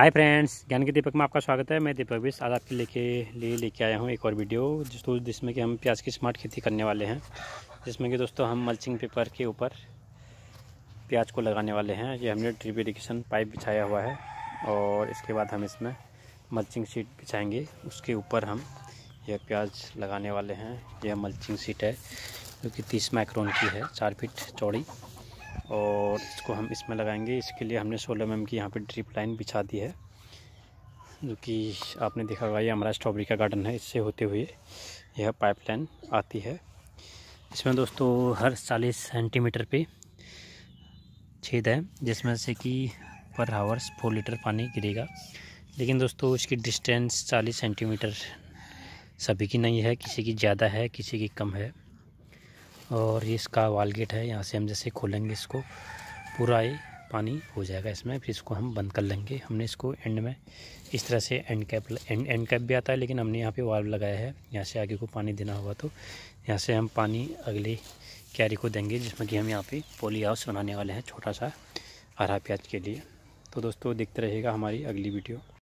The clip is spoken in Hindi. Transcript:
हाय फ्रेंड्स ज्ञान के दीपक में आपका स्वागत है मैं दीपक विश आज आपके लेके लिए लेके आया हूँ एक और वीडियो तो जिसमें कि हम प्याज की स्मार्ट खेती करने वाले हैं जिसमें कि दोस्तों हम मल्चिंग पेपर के ऊपर प्याज को लगाने वाले हैं ये हमने ट्रिप इरीगेशन पाइप बिछाया हुआ है और इसके बाद हम इसमें मल्चिंग सीट बिछाएंगे उसके ऊपर हम यह प्याज लगाने वाले हैं यह मल्चिंग सीट है जो कि तीस माइक्रोन की है चार फिट चौड़ी और इसको हम इसमें लगाएंगे इसके लिए हमने सोलह एम की यहाँ पर ड्रिप लाइन बिछा दी है जो कि आपने देखा होगा ये हमारा स्ट्रॉबेरी का गार्डन है इससे होते हुए यह पाइपलाइन आती है इसमें दोस्तों हर 40 सेंटीमीटर पे छेद है जिसमें से कि पर हावर्स फोर लीटर पानी गिरेगा लेकिन दोस्तों इसकी डिस्टेंस चालीस सेंटीमीटर सभी की नहीं है किसी की ज़्यादा है किसी की कम है और ये इसका वाल गेट है यहाँ से हम जैसे खोलेंगे इसको पूरा ये पानी हो जाएगा इसमें फिर इसको हम बंद कर लेंगे हमने इसको एंड में इस तरह से end cap and end cap भी आता है लेकिन हमने यहाँ पे वाल्व लगाया है यहाँ से आगे को पानी देना होगा तो यहाँ से हम पानी अगले कैरी को देंगे जिसमें कि हम यहाँ पे पोली हाउस बनाने वाले हैं छोटा सा हरा प्याज के लिए तो दोस्तों देखते रहेगा हमारी अगली वीडियो